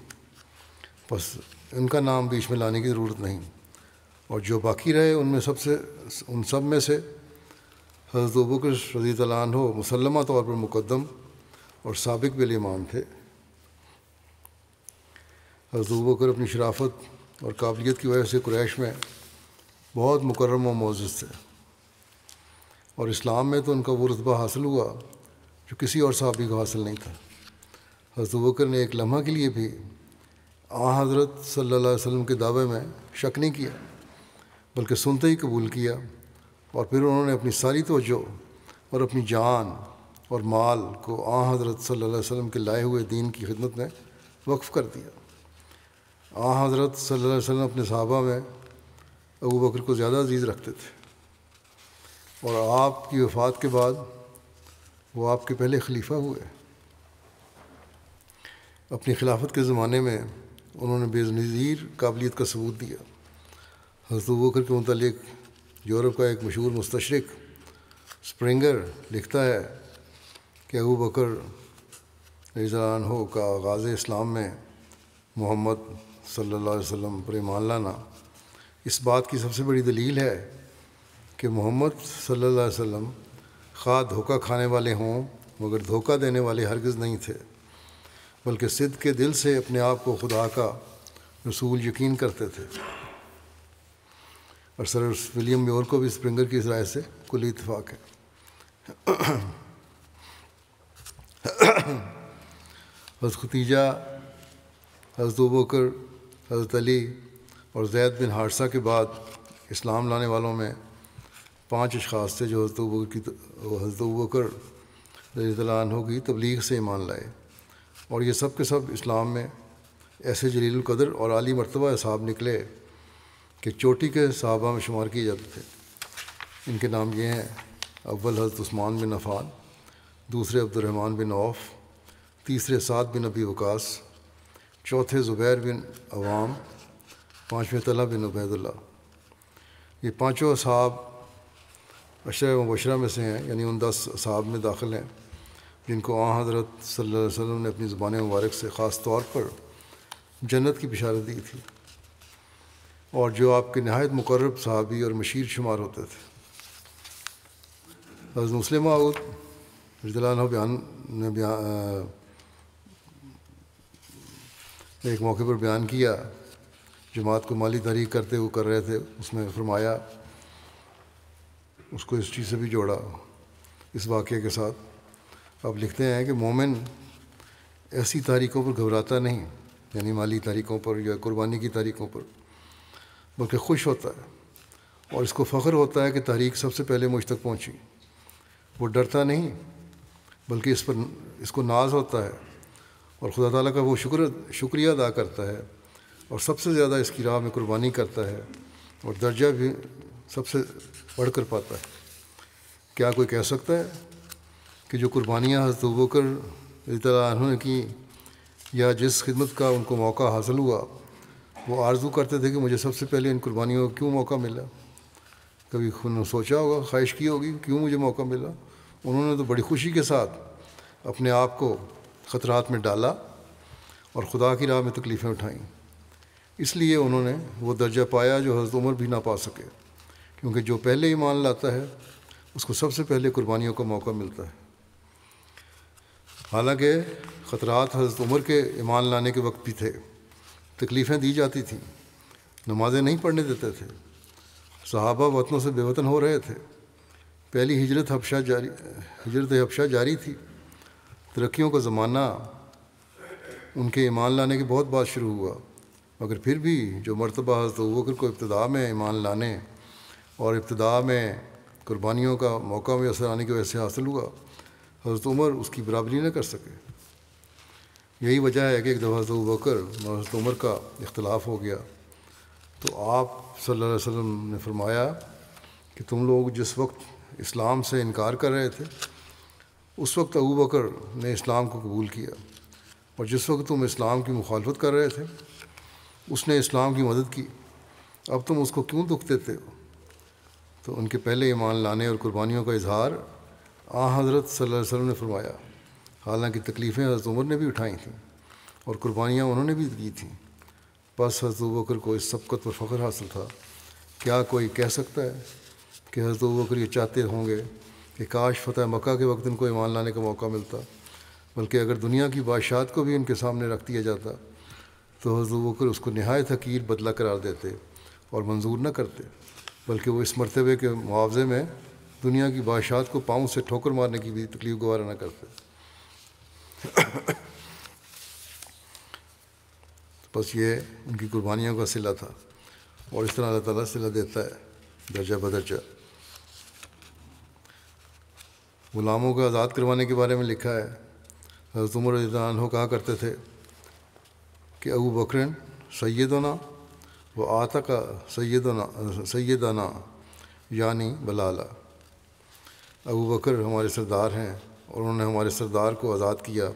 बस इनका नाम बीच में लाने की ज़रूरत नहीं और जो बाकी रहे उनमें सबसे उन सब में से हज़रत बकर रजी तन हो मुसलमा तौर पर मुकदम और सबक बिलमान थे हज़रत बकर अपनी शराफत और काबिलियत की वजह से क्रैश में बहुत मुकर्रम मोज़ थे और इस्लाम में तो उनका वो रुतबा हासिल हुआ जो किसी और सहाबी को हासिल नहीं था हज़रत बकर ने एक लम्हा के लिए भी आ हज़रत अलैहि वसल्लम के दावे में शक नहीं किया बल्कि सुनते ही कबूल किया और फिर उन्होंने अपनी सारी तोजो और अपनी जान और माल को आ हज़रत सल्लल्लाहु अलैहि के लाए हुए दीन की खिदमत में वक्फ़ कर दिया आ हज़रत सल्लल्लाहु अलैहि अपने साहबा में अबू बकर को ज़्यादा अजीज़ रखते थे और आपकी वफ़ात के बाद वो आपके पहले खलीफा हुए अपनी खिलाफत के ज़माने में उन्होंने बेनज़ीर काबिलियत का सबूत दिया हजरत बकर के मतलब यूरोप का एक मशहूर मुस्तशरक स्प्रिंगर लिखता है कि अबू बकर हो का आगाज़ इस्लाम में मोहम्मद सल्ला अलैहि पर ईमान लाना इस बात की सबसे बड़ी दलील है कि मोहम्मद सल्ला अलैहि वसल्लम खा धोखा खाने वाले हों मगर धोखा देने वाले हरगज़ नहीं थे बल्कि सिद्ध के दिल से अपने आप को खुदा का रसूल यकीन करते थे और सर विलियम म्योर को भी स्प्रिंगर की इस राय से कुल इतफाक है हज़रत खतीजा हज़रत बकर हज़रत अली और जैद बिन हादसा के बाद इस्लाम लाने वालों में पाँच अशास थे जो हज़रत बकर की हज़रत बकर रजीतलानों की तबलीग से ईमान लाए और ये सब के सब इस्लाम में ऐसे जलील कदर और आली मरतबा असाब निकले कि चोटी के साहबा में शुमार किए जाते थे इनके नाम ये हैं अव्वल हज़रत उस्मान बिन अफ़ान दूसरे अब्दुलरहमान बिन औफ तीसरे साद बिन अबी वकास चौथे ज़ुबैर बिन अवाम पाँचवें तला बिन उबैदुल्ला ये पाँचों साहब अशर मुबशरा में से हैं यानी उन दस साहब में दाखिल हैं जिनको आ हज़रत सल्लल्लाहु अलैहि वसल्लम ने अपनी ज़ुबान मुबारक से ख़ास तौर पर जन्नत की बिशारत दी थी और जो आपके नहायत मुकर्रब साहबी और मशीर शुमार होते थे मुस्लिम आउद बयान ने बयान एक मौके पर बयान किया जमात को माली तारीख करते हुए कर रहे थे उसमें फरमाया उसको इस चीज़ से भी जोड़ा इस वाक़े के साथ अब लिखते हैं कि मोमिन ऐसी तारीखों पर घबराता नहीं यानी माली तारीखों पर या कुर्बानी की तारीखों पर बल्कि खुश होता है और इसको फ़ख्र होता है कि तहरीक सबसे पहले मुझ तक पहुँची वो डरता नहीं बल्कि इस पर इसको नाज होता है और खुदा ताला का वो शुक्र शुक्रिया अदा करता है और सबसे ज़्यादा इसकी राह में कुर्बानी करता है और दर्जा भी सबसे बढ़ कर पाता है क्या कोई कह सकता है कि जो कुर्बानियाँ हजरत बकर ने की या जिस खिदमत का उनको मौका हासिल हुआ वो आरजू करते थे कि मुझे सबसे पहले इन कुर्बानियों का क्यों मौका मिला कभी उन्होंने सोचा होगा ख्वाहिश की होगी क्यों मुझे मौका मिला उन्होंने तो बड़ी खुशी के साथ अपने आप को ख़तरात में डाला और खुदा की राह में तकलीफ़ें उठाईं इसलिए उन्होंने वो दर्जा पाया जो हज़रत उमर भी ना पा सके क्योंकि जो पहले ईमान लाता है उसको सबसे पहले कुर्बानियों का मौका मिलता है हालांकि ख़तरात हज़रत उमर के ईमान लाने के वक्त भी थे तकलीफ़ें दी जाती थीं नमाज़ें नहीं पढ़ने देते थे सहाबा वतनों से बेवतन हो रहे थे पहली हिजरत हफशा जारी हिजरत हफशा जारी थी तरक्कीों का ज़माना उनके ईमान लाने के बहुत बाद शुरू हुआ मगर फिर भी जो मरतबा तो वक्र को इब्तदा में ईमान लाने और इब्तदा में कुर्बानियों का मौका मैसर आने की वजह से हासिल हुआ हज़रत उमर उसकी बराबरी न कर सके यही वजह है कि एक दफ़ा तो बकर हज़रत उमर का इख्तलाफ हो गया तो आप सल्लल्लाहु अलैहि वसल्लम ने फरमाया कि तुम लोग जिस वक्त इस्लाम से इनकार कर रहे थे उस वक्त अबू बकर ने इस्लाम को कबूल किया और जिस वक्त तुम इस्लाम की मुखालफत कर रहे थे उसने इस्लाम की मदद की अब तुम उसको क्यों दुख देते हो तो उनके पहले ईमान लाने और कुर्बानियों का इजहार आ हज़रत सल्लल्लाहु अलैहि वसल्लम ने फरमाया हालांकि तकलीफ़ें हज़रत उमर ने भी उठाई थी और कुर्बानियाँ उन्होंने भी दी थी बस हज़रत बकर को इस सबकत पर फ़ख्र हासिल था क्या कोई कह सकता है कि हज़रत बकर ये चाहते होंगे कि काश फ़तेह मक्का के वक्त इनको ईमान लाने का मौका मिलता बल्कि अगर दुनिया की बादशाहत को भी इनके सामने रख दिया जाता तो हज़रत बकर उसको नहायत हकीर बदला करार देते और मंजूर न करते बल्कि वो इस मरतबे के मुआवजे में दुनिया की बादशाहत को पाँव से ठोकर मारने की भी तकलीफ गवारा न करते बस ये उनकी कुर्बानियों का सिला था और इस तरह अल्लाह ताला सिला देता है दर्जा बदर्जा ग़ुलामों को आज़ाद करवाने के बारे में लिखा है हज़रत उमर हो कहा करते थे कि अबू बकरन सैदना व आता का सैदना सैदाना यानी बलाला अबू बकर हमारे सरदार हैं और उन्होंने हमारे सरदार को आज़ाद किया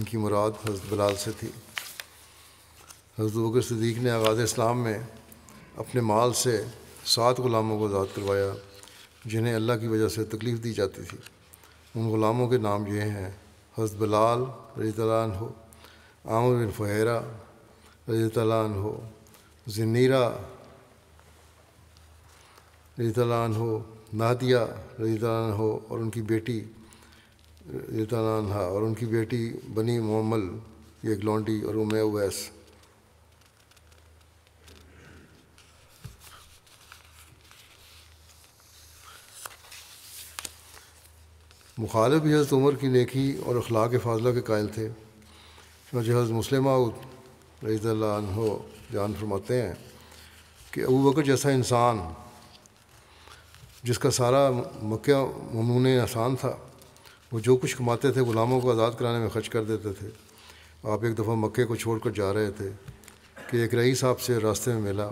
इनकी मुराद हजरत बलाल से थी हजरत बकर सदीक ने आगाज़ इस्लाम में अपने माल से सात ग़ुलामों को आज़ाद करवाया जिन्हें अल्लाह की वजह से तकलीफ़ दी जाती थी उन ग़ुलामों के नाम ये हैं हजरत बलाल रजी तन हो आम बिन फ़हरा रजी तन हो जनीरा रजी तन हो नादिया रजी तन हो और उनकी बेटी रजानहा और उनकी बेटी बनी मोमल ये ग्लॉन्डी और उमे उवैस मुखालफ भी हज़रत उमर की नेकी और अखलाक फाजला के कायल थे चुनाच हज़रत मुस्लिम हो जान फरमाते हैं कि अबू बकर जैसा इंसान जिसका सारा मक्या ममून आसान था वो जो कुछ कमाते थे ग़ुलामों को आज़ाद कराने में खर्च कर देते थे आप एक दफ़ा मक्के को छोड़ कर जा रहे थे कि एक रईस आपसे रास्ते में मिला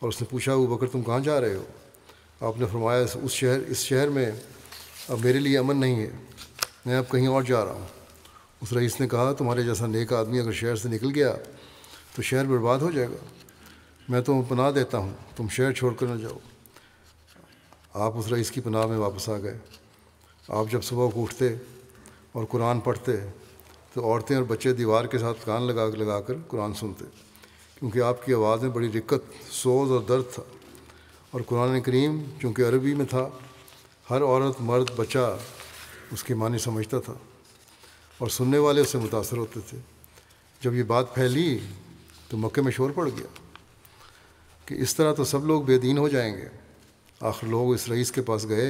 और उसने पूछा वो बकर तुम कहाँ जा रहे हो आपने फरमाया उस शहर इस शहर में अब मेरे लिए अमन नहीं है मैं अब कहीं और जा रहा हूँ उस रईस ने कहा तुम्हारे जैसा नेक आदमी अगर शहर से निकल गया तो शहर बर्बाद हो जाएगा मैं तो पनाह देता हूँ तुम शहर छोड़ कर न जाओ आप उस रईस की पनाह में वापस आ गए आप जब सुबह को उठते और कुरान पढ़ते तो औरतें और बच्चे दीवार के साथ कान लगा लगा कर कुरान सुनते क्योंकि आपकी आवाज़ में बड़ी दिक्कत सोज और दर्द था और कुरान करीम चूँकि अरबी में था हर औरत मर्द बच्चा उसकी मानी समझता था और सुनने वाले उससे मुतासर होते थे जब ये बात फैली तो मक्के में शोर पड़ गया कि इस तरह तो सब लोग बेदीन हो जाएंगे आखिर लोग इस रईस के पास गए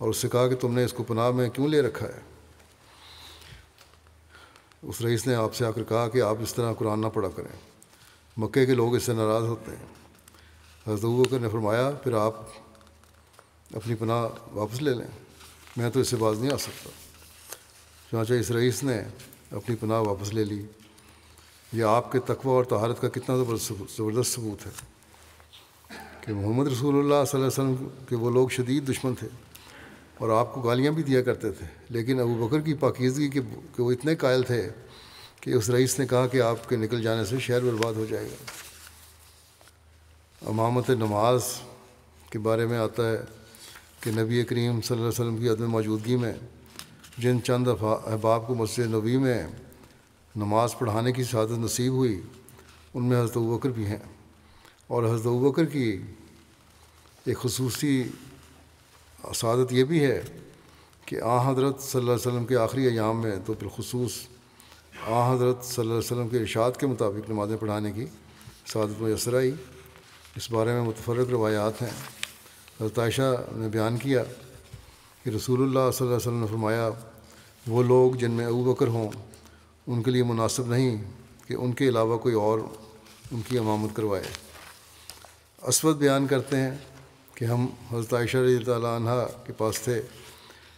और उससे कहा कि तुमने इसको पनाह में क्यों ले रखा है उस रईस ने आपसे आकर कहा कि आप इस तरह कुरान ना पढ़ा करें मक्के के लोग इससे नाराज़ होते हैं हजरत ने फरमाया फिर आप अपनी पनाह वापस ले लें मैं तो इससे बाज नहीं आ सकता चाचा इस रईस ने अपनी पनाह वापस ले ली यह आपके तकवा और तहारत का कितना ज़बरदस्त सबूत है कि मोहम्मद रसूल वसम के वो लोग शदीद दुश्मन थे और आपको गालियाँ भी दिया करते थे लेकिन अबू बकर की पाकिजगी के, के वो इतने कायल थे कि उस रईस ने कहा कि आपके निकल जाने से शहर बर्बाद हो जाएगा अमामत नमाज के बारे में आता है कि नबी करीम सल्लल्लाहु अलैहि वसल्लम की अदम मौजूदगी में जिन चंद अहबाब को मस्जिद नबी में नमाज पढ़ाने की शहादत नसीब हुई उनमें हजरत बकर भी हैं और हजरत बकर की एक खसूसी और यह भी है कि आ हज़रत वसम के आखिरी अयाम में तो बिलखसूस आ हज़रत वसम के इशात के मुताबिक नमाज़ें पढ़ाने की सादत मैसर आई इस बारे में मुतफरक रवायात हैं हजरतायशा ने बयान किया कि रसूल वसम ने फरमाया वो लोग जिनमें अबू बकर हों उनके लिए मुनासिब नहीं कि उनके अलावा कोई और उनकी अमामत करवाए असवद बयान करते हैं कि हम हज़रत आयशा रजी के पास थे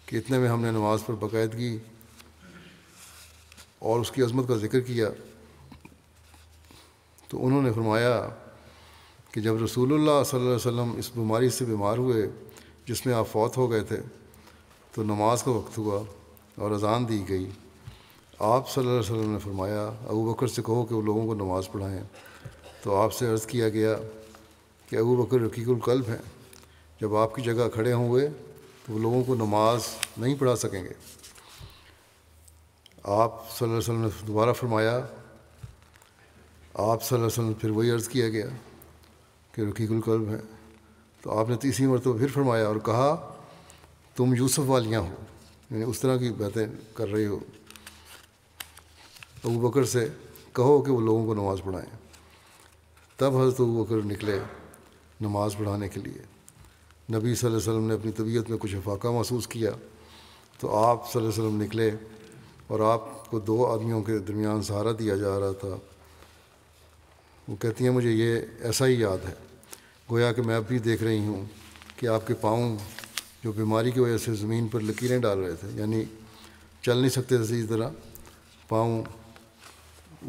कि इतने में हमने नमाज पर बाकायदगी और उसकी अजमत का ज़िक्र किया तो उन्होंने फरमाया कि जब रसूलुल्लाह सल्लल्लाहु अलैहि वसल्लम इस बीमारी से बीमार हुए जिसमें आप फौत हो गए थे तो नमाज का वक्त हुआ और अजान दी गई आप सल्लल्लाहु अलैहि वसल्लम ने फरमाया अबू बकर से कहो कि वो लोगों को नमाज़ पढ़ाएँ तो आपसे अर्ज़ किया गया कि अबू बकर रकीकुल कल्ब हैं जब आपकी जगह खड़े होंगे तो लोगों को नमाज नहीं पढ़ा सकेंगे आप सल्लल्लाहु अलैहि वसल्लम ने दोबारा फरमाया आप सल्लल्लाहु अलैहि वसल्लम फिर वही अर्ज़ किया गया कि रकीकुल कल्ब हैं तो आपने तीसरी मरतबा फिर फरमाया और कहा तुम यूसुफ वालियाँ हो यानी उस तरह की बातें कर रहे हो अबू बकर से कहो कि वो लोगों को नमाज़ पढ़ाएं तब हज़रत अबू बकर निकले नमाज़ पढ़ाने के लिए नबी वसल्लम ने अपनी तबीयत में कुछ अफाका महसूस किया तो आप वसल्लम निकले और आपको दो आदमियों के दरमियान सहारा दिया जा रहा था वो कहती हैं मुझे ये ऐसा ही याद है गोया कि मैं भी देख रही हूँ कि आपके पाँव जो बीमारी की वजह से ज़मीन पर लकीरें डाल रहे थे यानी चल नहीं सकते थे इसी तरह पाँव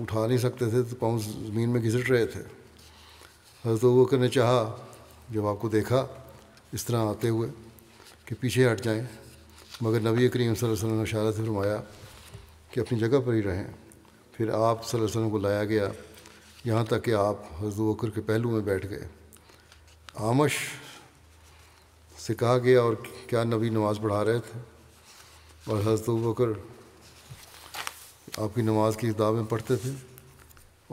उठा नहीं सकते थे तो पाँव ज़मीन में घिसट रहे थे हर तो वो करने चाहा जब आपको देखा इस तरह आते हुए कि पीछे हट जाएं मगर नबी करीम वसल्लम ने इशारा से फरमाया कि अपनी जगह पर ही रहें फिर आप वसल्लम को लाया गया यहाँ तक कि आप हजू बकर के पहलू में बैठ गए आमश से कहा गया और क्या नबी नमाज़ पढ़ा रहे थे और हजरत बकर आपकी नमाज की किताबें पढ़ते थे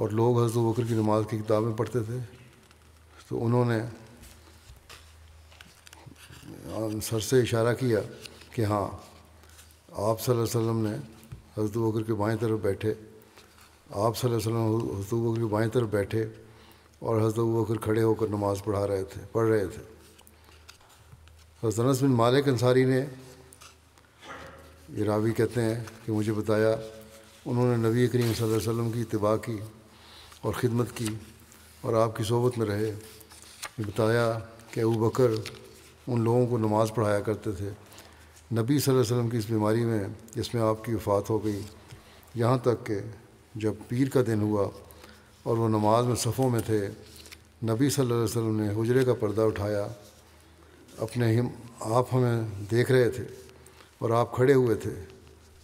और लोग हजरत बकर की नमाज की किताबें पढ़ते थे तो उन्होंने सर से इशारा किया कि हाँ आप वसल्लम ने हजरत बकर के बाएं तरफ बैठे आप वसल्लम हजरत बकर के बाएं तरफ बैठे और हजरत बकर खड़े होकर नमाज़ पढ़ा रहे थे पढ़ रहे थे हजरत अनस बिन मालिक अंसारी ने ये रावी कहते हैं कि मुझे बताया उन्होंने नबी करीम वसल्लम की इतबा की और ख़िदमत की और आपकी सोबत में रहे बताया कि अबू बकर उन लोगों को नमाज़ पढ़ाया करते थे नबी सल्लल्लाहु अलैहि वसल्लम की इस बीमारी में जिसमें आपकी वफ़ात हो गई यहाँ तक कि जब पीर का दिन हुआ और वह नमाज में सफ़ों में थे नबी सल्लल्लाहु अलैहि वसल्लम ने हुजरे का पर्दा उठाया अपने हिम आप हमें देख रहे थे और आप खड़े हुए थे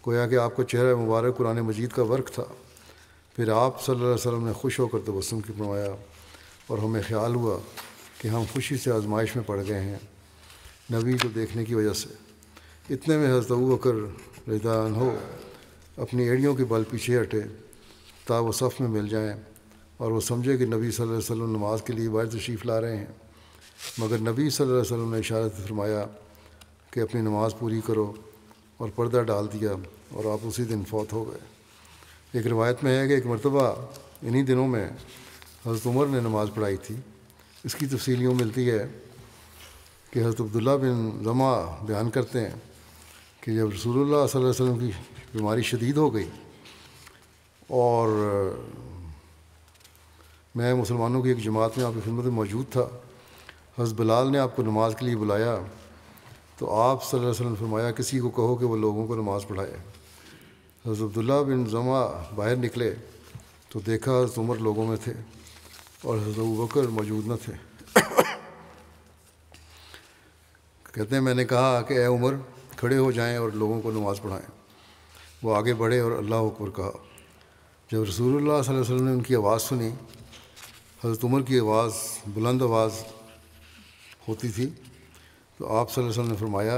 गोया कि आपको चेहरा मुबारक कुरान मजीद का वर्क था फिर आप सल्लल्लाहु अलैहि वसल्लम ने खुश होकर तबसम की फरमाया और हमें ख्याल हुआ कि हम खुशी से आजमाइश में पड़ गए हैं नबी को देखने की वजह से इतने में हजत अबू बकर रजान हो अपनी एड़ियों के बल पीछे हटे ता वो सफ़ में मिल जाएँ और वो समझे कि नबी सल अलैहि नमाज के लिए बाहर तशीफ़ ला रहे हैं मगर नबी सल अलैहि ने इशारत फरमाया कि अपनी नमाज पूरी करो और पर्दा डाल दिया और आप उसी दिन फौत हो गए एक रिवायत में है कि एक मरतबा इन्हीं दिनों में हज़रत उमर ने नमाज़ पढ़ाई थी इसकी तफसीलियों मिलती है कि हज़रत अब्दुल्ला बिन जमा बयान करते हैं कि जब रसूलुल्लाह सल्लल्लाहु अलैहि वसल्लम की बीमारी शदीद हो गई और मैं मुसलमानों की एक जमात में आपकी खिदमत में मौजूद था हजरत बिलाल ने आपको नमाज के लिए बुलाया तो आप सल्लल्लाहु अलैहि वसल्लम फरमाया किसी को कहो कि वह लोगों को नमाज़ पढ़ाए हज़रत अब्दुल्ला बिन जमा बाहर निकले तो देखा हज़रत उमर लोगों में थे और हज़रत बकर मौजूद न थे कहते हैं मैंने कहा कि ए उमर खड़े हो जाएं और लोगों को नमाज़ पढ़ाएं वो आगे बढ़े और अल्लाह अकबर कहा जब रसूल वसल्लम ने उनकी आवाज़ सुनी हज़रत उमर की आवाज़ बुलंद आवाज़ होती थी तो आप वसल्लम ने फरमाया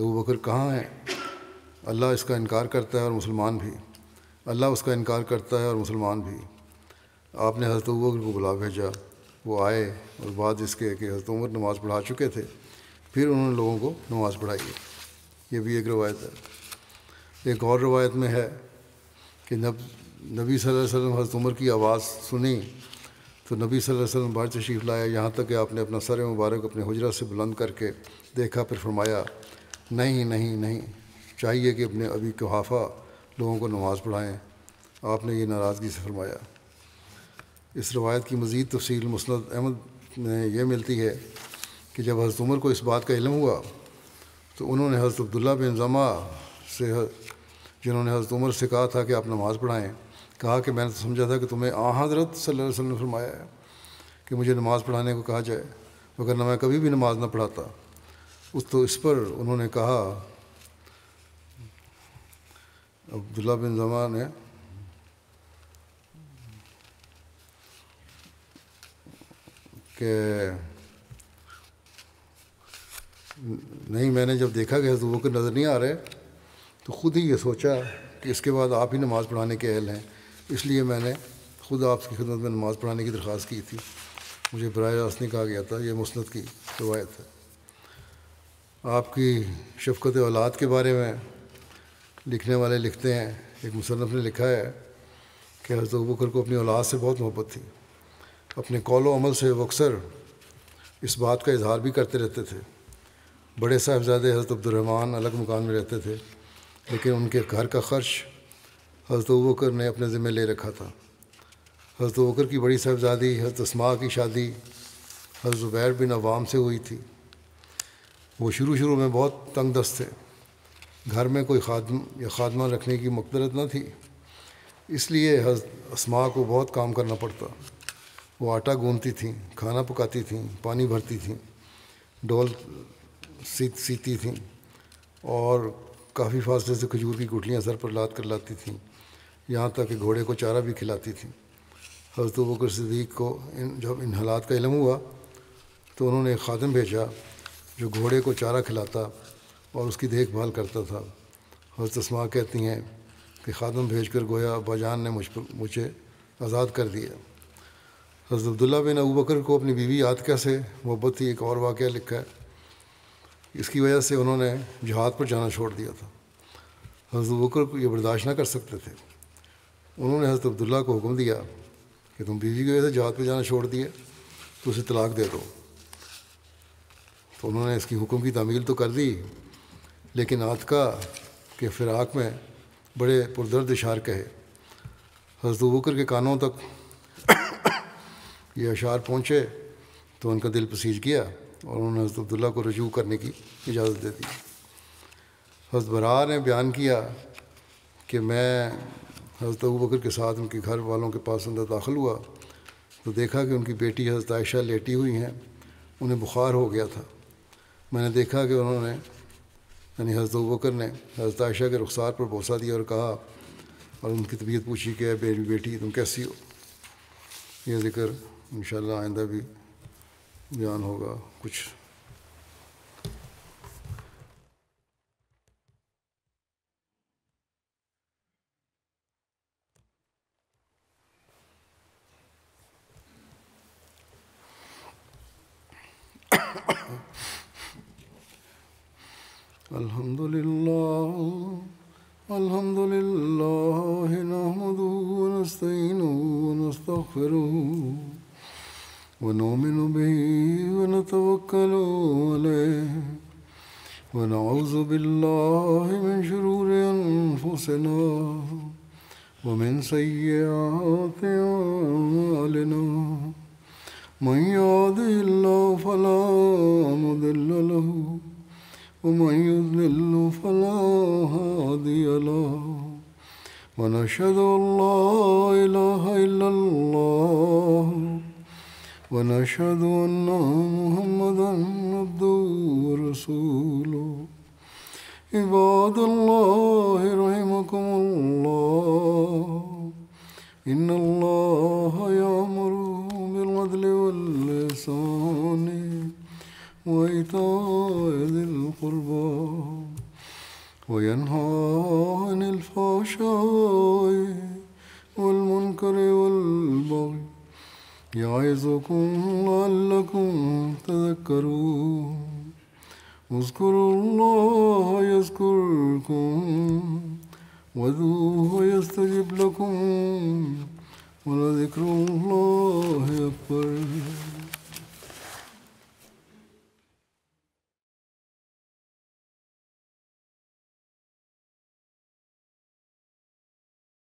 अबू बकर कहाँ हैं अल्लाह इसका इनकार करता है और मुसलमान भी अल्लाह उसका इनकार करता है और मुसलमान भी आपने हज़रत बकर को बुला भेजा वो आए और बाद इसके कि हज़रत उमर नमाज़ पढ़ा चुके थे फिर उन्होंने लोगों को नमाज पढ़ाई है ये भी एक रवायत है एक और रवायत में है कि नब नबी सल्लल्लाहु अलैहि वसल्लम हज़रत उमर की आवाज़ सुनी तो नबी सल्लल्लाहु अलैहि वसल्लम बाहर तशरीफ़ लाया यहाँ तक कि आपने अपना सर मुबारक अपने हजरा से बुलंद करके देखा फिर फरमाया नहीं नहीं नहीं चाहिए कि अपने अभी कुहाफ़ा लोगों को नमाज़ पढ़ाएँ आपने ये नाराज़गी से फरमाया इस रवायत की मज़ीद तफसील मुस्ंद अहमद में यह मिलती है कि जब हज़रत उमर को इस बात का इलम हुआ तो उन्होंने हज़रत अब्दुल्ला बिन जमा से जिन्होंने हज़रत उमर से कहा था कि आप नमाज़ पढ़ाएँ कहा कि मैंने तो समझा था कि तुम्हें आ हज़रत सल्लल्लाहु अलैहि वसल्लम ने फरमाया है कि मुझे नमाज़ पढ़ाने को कहा जाए मगर मैं कभी भी नमाज़ ना पढ़ाता उस तो इस पर उन्होंने कहा अब्दुल्ला बिन जमा ने कि नहीं मैंने जब देखा गया हजू नज़र नहीं आ रहे तो ख़ुद ही ये सोचा कि इसके बाद आप ही नमाज़ पढ़ाने के अहल हैं इसलिए मैंने ख़ुद आपकी खिदमत में नमाज़ पढ़ाने की दरख्वास्त की थी मुझे बर रास्त नहीं कहा गया था यह मुस्त की रवायत है आपकी शफकत औलाद के बारे में लिखने वाले लिखते हैं एक मुसनफ़ ने लिखा है कि हजरत बकर को अपनी औलाद से बहुत मोहब्बत थी अपने कौलोमल से वो अक्सर इस बात का इजहार भी करते रहते थे बड़े साहबजादे हज़रत अब्दुलरहमान अलग मकान में रहते थे लेकिन उनके घर का खर्च हज़रत वकर ने अपने ज़िम्मे ले रखा था हज़रत वकर की बड़ी साहबजादी हज़रत अस्मा की शादी हज़रत ज़ुबैर बिन अवाम से हुई थी वो शुरू शुरू में बहुत तंग दस्त थे घर में कोई खादम या खादमा रखने की मकदरत न थी इसलिए हज़रत अस्मा को बहुत काम करना पड़ता वो आटा गूँधती थी खाना पकाती थी पानी भरती थी डोल सीत सीती थी और काफ़ी फासले से खजूर की गुठलियाँ सर पर लाद कर लाती थी यहाँ तक कि घोड़े को चारा भी खिलाती थी हजरत बकर सदीक को इन जब इन हालात का इलम हुआ तो उन्होंने एक खादम भेजा जो घोड़े को चारा खिलाता और उसकी देखभाल करता था हजरत तस्मा कहती हैं कि खादम भेज कर गोया बाजान ने मुझ पर मुझे आज़ाद कर दिया हजरत अब्दुल्ला बिन अबू बकर को अपनी बीवी याद कैसे मोहब्बत थी एक और वाक़ लिखा है इसकी वजह से उन्होंने जहाद पर जाना छोड़ दिया था हजरत बकर को ये बर्दाश्त ना कर सकते थे उन्होंने हजरत अब्दुल्ला को हुक्म दिया कि तुम बीवी की वजह से जहाद पर जाना छोड़ दिए तो उसे तलाक दे दो तो उन्होंने इसकी हुक्म की तमील तो कर दी लेकिन आतका के फिराक में बड़े पुरदर्द इशार कहे हजरत बकर के कानों तक ये अशार पहुँचे तो उनका दिल पसीज किया और उन्होंने हज़रत अब्दुल्ला को रजू करने की इजाज़त दे दी हज़रत बरार ने बयान किया कि मैं हज़रत अबू बकर के साथ उनके घर वालों के पास अंदर दाखिल हुआ तो देखा कि उनकी बेटी हज़रत आयशा लेटी हुई हैं उन्हें बुखार हो गया था मैंने देखा कि उन्होंने यानी हज़रत अबू बकर ने हज़रत आयशा के रुखसार पर भरोसा दिया और कहा और उनकी तबीयत पूछी कि मेरी बेटी तुम कैसी हो यह जिक्र इन आइंदा भी बयान होगा कुछ الحمد لله الحمد لله نحمده ونستعينه ونستغفره ونؤمن توكلوا عليه ونعوذ بالله من شرور أنفسنا ومن سيئات أعمالنا من يهده الله فلا مضل له ومن يضلل فلا هادي له ونشهد أن لا إله إلا الله ونشهد أن محمدا عبده ورسوله عباد الله رحمكم الله إن الله يأمر بالعدل واللسان وإيتاء ذي القربى وينهى عن الفحشاء والمنكر والبغي يعظكم لعلكم تذكرون اذكروا الله يذكركم وذوه يستجب لكم ولذكر الله أكبر